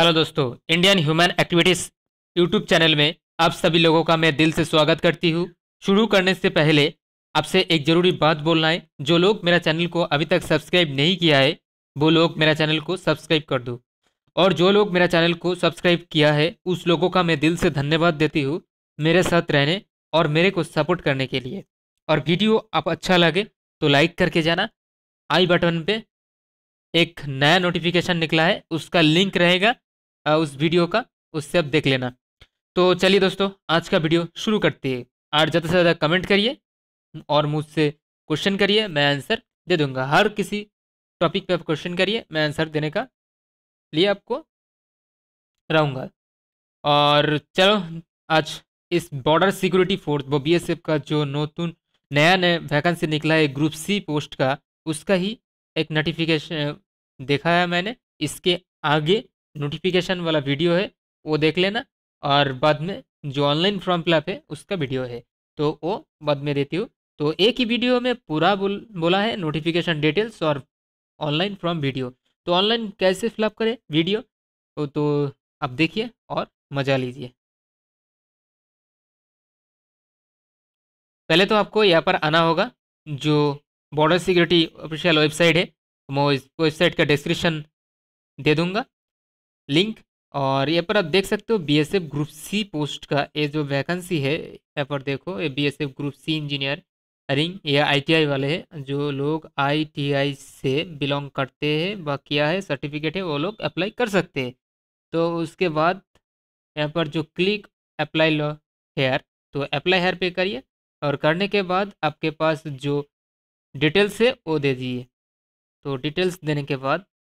hello दोस्तों Indian human activities YouTube channel में आप सभी लोगों का मैं दिल से स्वागत करती हूँ शुरू करने से पहले आपसे एक ज़रूरी बात बोलना है जो लोग मेरा चैनल को अभी तक सब्सक्राइब नहीं किया है वो लोग मेरा चैनल को सब्सक्राइब कर दो और जो लोग मेरा चैनल को सब्सक्राइब किया है उस लोगों का मैं दिल से धन्यवाद देती हूँ मेरे साथ रहने और मेरे को सपोर्ट करने के लिए और वीडियो आप अच्छा लगे तो लाइक करके जाना आई बटन पर एक नया नोटिफिकेशन निकला है उसका लिंक रहेगा उस वीडियो का उससे आप देख लेना तो चलिए दोस्तों आज का वीडियो शुरू करते हैं और ज़्यादा से ज़्यादा कमेंट करिए और मुझसे क्वेश्चन करिए मैं आंसर दे दूंगा हर किसी टॉपिक पे आप क्वेश्चन करिए मैं आंसर देने का लिए आपको रहूँगा और चलो आज इस बॉर्डर सिक्योरिटी फोर्स वो बी का जो नोतुन नया नया वैकेंसी निकला है ग्रुप सी पोस्ट का उसका ही एक नोटिफिकेशन देखा है मैंने इसके आगे नोटिफिकेशन वाला वीडियो है वो देख लेना और बाद में जो ऑनलाइन फॉर्म फिलअप है उसका वीडियो है तो वो बाद में देती हूँ तो एक ही वीडियो में पूरा बोल बोला है नोटिफिकेशन डिटेल्स और ऑनलाइन फॉर्म वीडियो तो ऑनलाइन कैसे फिलअप करें वीडियो तो, तो आप देखिए और मज़ा लीजिए पहले तो आपको यहाँ पर आना होगा जो बॉर्डर सिक्योरिटी ऑफिशियल वेबसाइट है मैं वेबसाइट का डिस्क्रिप्शन दे दूंगा लिंक और ये पर आप देख सकते हो बीएसएफ ग्रुप सी पोस्ट का ये जो वैकेंसी है यहाँ पर देखो ये BSF group C engineering या आईटीआई वाले हैं जो लोग आईटीआई से बिलोंग करते हैं व किया है सर्टिफिकेट है वो लोग अप्लाई कर सकते हैं तो उसके बाद यहाँ पर जो क्लिक अप्लाई लो हेयर तो अप्लाई हेयर पे करिए और करने के बाद आपके पास जो डिटेल्स है वो दे दीजिए तो डिटेल्स देने के बाद